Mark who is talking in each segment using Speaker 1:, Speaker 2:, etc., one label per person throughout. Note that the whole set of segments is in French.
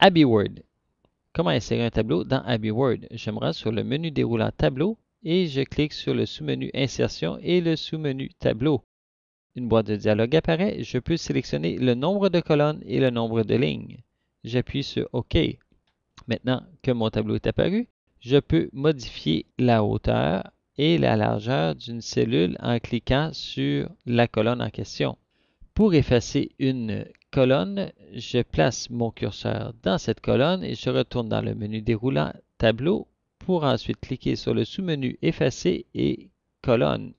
Speaker 1: Abbey Comment insérer un tableau dans Abbey Word? Je me rends sur le menu déroulant Tableau et je clique sur le sous-menu Insertion et le sous-menu Tableau. Une boîte de dialogue apparaît. Je peux sélectionner le nombre de colonnes et le nombre de lignes. J'appuie sur OK. Maintenant que mon tableau est apparu, je peux modifier la hauteur et la largeur d'une cellule en cliquant sur la colonne en question. Pour effacer une colonne, je place mon curseur dans cette colonne et je retourne dans le menu déroulant Tableau pour ensuite cliquer sur le sous-menu Effacer et Colonne.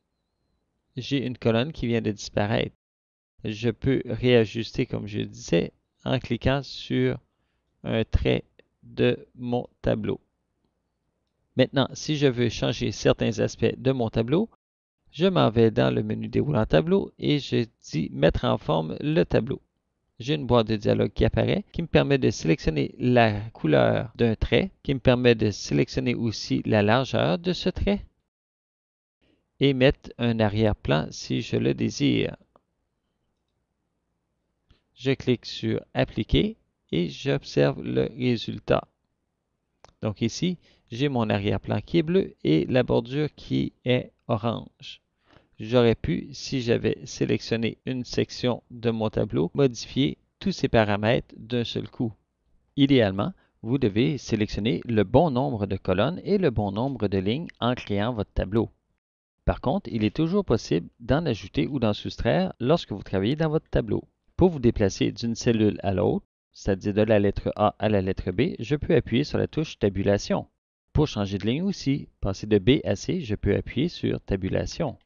Speaker 1: J'ai une colonne qui vient de disparaître. Je peux réajuster, comme je disais, en cliquant sur un trait de mon tableau. Maintenant, si je veux changer certains aspects de mon tableau, je m'en vais dans le menu déroulant tableau et je dis mettre en forme le tableau j'ai une boîte de dialogue qui apparaît, qui me permet de sélectionner la couleur d'un trait, qui me permet de sélectionner aussi la largeur de ce trait et mettre un arrière-plan si je le désire. Je clique sur Appliquer et j'observe le résultat. Donc ici, j'ai mon arrière-plan qui est bleu et la bordure qui est orange j'aurais pu, si j'avais sélectionné une section de mon tableau, modifier tous ces paramètres d'un seul coup. Idéalement, vous devez sélectionner le bon nombre de colonnes et le bon nombre de lignes en créant votre tableau. Par contre, il est toujours possible d'en ajouter ou d'en soustraire lorsque vous travaillez dans votre tableau. Pour vous déplacer d'une cellule à l'autre, c'est-à-dire de la lettre A à la lettre B, je peux appuyer sur la touche Tabulation. Pour changer de ligne aussi, passer de B à C, je peux appuyer sur Tabulation.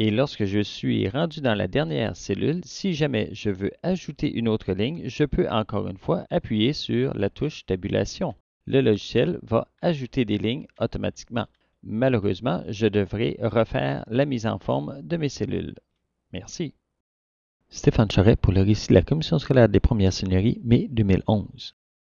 Speaker 1: Et lorsque je suis rendu dans la dernière cellule, si jamais je veux ajouter une autre ligne, je peux encore une fois appuyer sur la touche tabulation. Le logiciel va ajouter des lignes automatiquement. Malheureusement, je devrais refaire la mise en forme de mes cellules. Merci. Stéphane Charet pour le récit de la Commission scolaire des Premières Seigneuries, mai 2011.